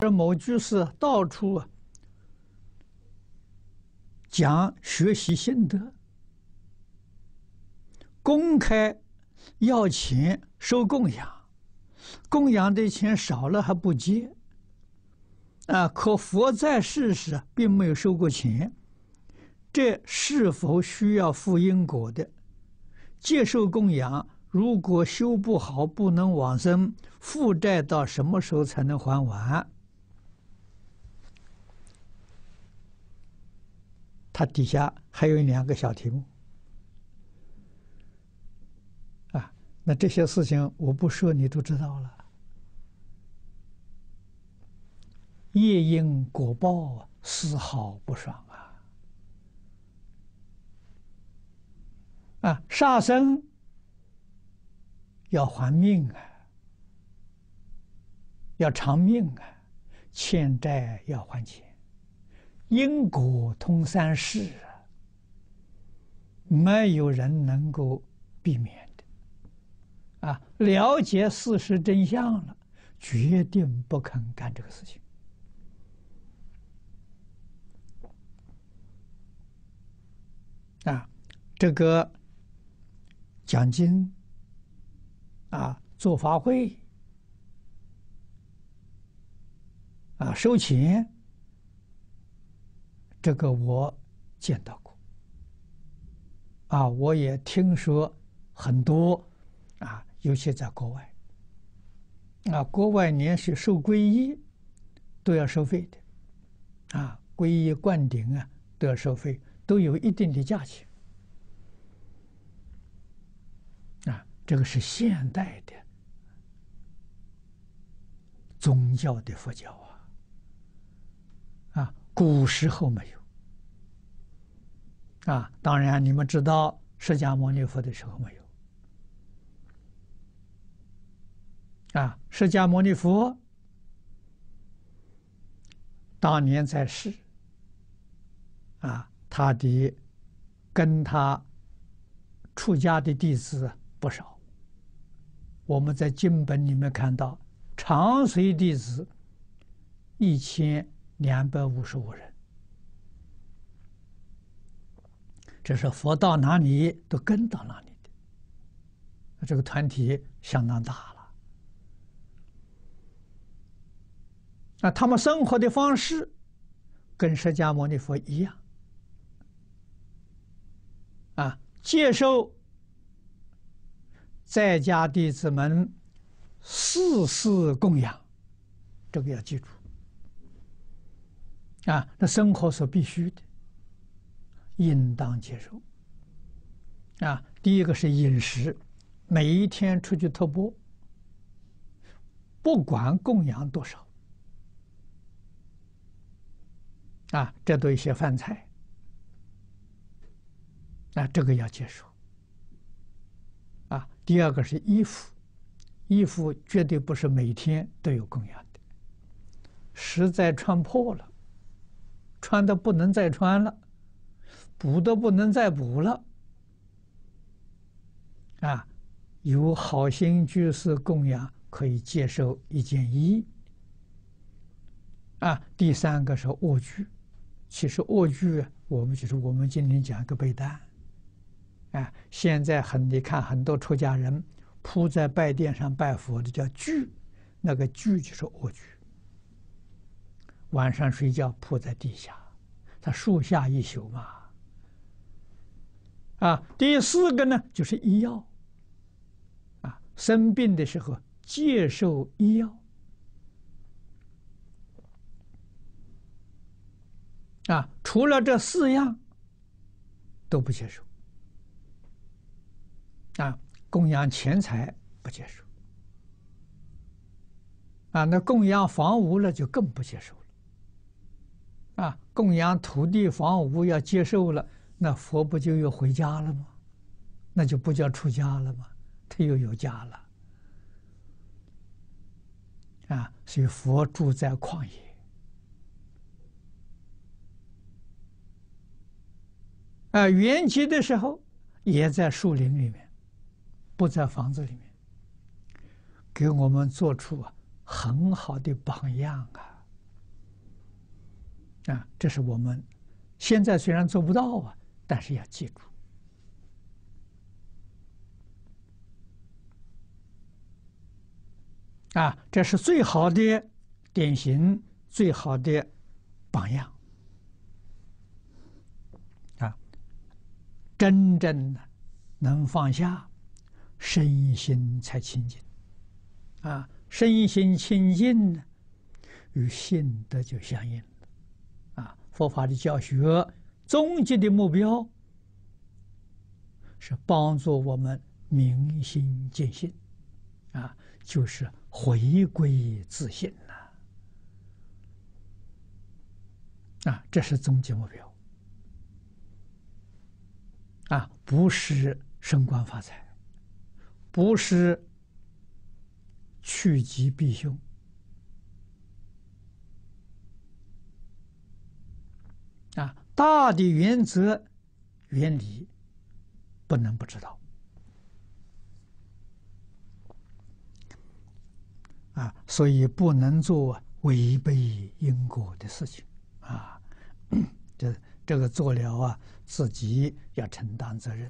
这某居士到处讲学习心得，公开要钱收供养，供养的钱少了还不接。啊！可佛在世时并没有收过钱，这是否需要负因果的？接受供养，如果修不好不能往生，负债到什么时候才能还完？它底下还有两个小题目，啊，那这些事情我不说你都知道了。夜莺果报丝毫不爽啊！啊，杀生要还命啊，要偿命啊，欠债要还钱。因果通三世，没有人能够避免的。啊，了解事实真相了，决定不肯干这个事情。啊，这个奖金啊，做法会啊，收钱。这个我见到过，啊，我也听说很多，啊，尤其在国外，啊，国外连续受皈依都要收费的，啊，皈依灌顶啊都要收费，都有一定的价钱，啊，这个是现代的宗教的佛教啊。古时候没有啊，当然你们知道释迦牟尼佛的时候没有啊。释迦牟尼佛当年在世啊，他的跟他出家的弟子不少。我们在经本里面看到长随弟子一千。两百五十五人，这是佛到哪里都跟到哪里的，这个团体相当大了。那他们生活的方式，跟释迦牟尼佛一样，啊，接受在家弟子们四世供养，这个要记住。啊，那生活所必须的，应当接受。啊，第一个是饮食，每一天出去徒步，不管供养多少，啊，这都一些饭菜，啊，这个要接受。啊，第二个是衣服，衣服绝对不是每天都有供养的，实在穿破了。穿的不能再穿了，补的不能再补了。啊，有好心居士供养，可以接受一件衣。啊，第三个是卧具。其实卧具，我们就是我们今天讲一个被单。啊，现在很你看很多出家人铺在拜殿上拜佛的叫具，那个具就是卧具。晚上睡觉铺在地下，他树下一宿嘛。啊，第四个呢就是医药，啊，生病的时候接受医药。啊，除了这四样都不接受，啊，供养钱财不接受，啊，那供养房屋了就更不接受。供养土地房屋要接受了，那佛不就又回家了吗？那就不叫出家了吗？他又有家了，啊，所以佛住在旷野。啊，圆寂的时候也在树林里面，不在房子里面，给我们做出很好的榜样啊。啊，这是我们现在虽然做不到啊，但是要记住啊，这是最好的典型，最好的榜样啊，真正的能放下，身心才清净啊，身心清净呢，与心得就相应。佛法的教学终极的目标是帮助我们明心见性，啊，就是回归自信呐，啊，这是终极目标，啊，不是升官发财，不是趋吉避凶。大的原则、原理不能不知道啊，所以不能做违背因果的事情啊。这这个做了啊，自己要承担责任。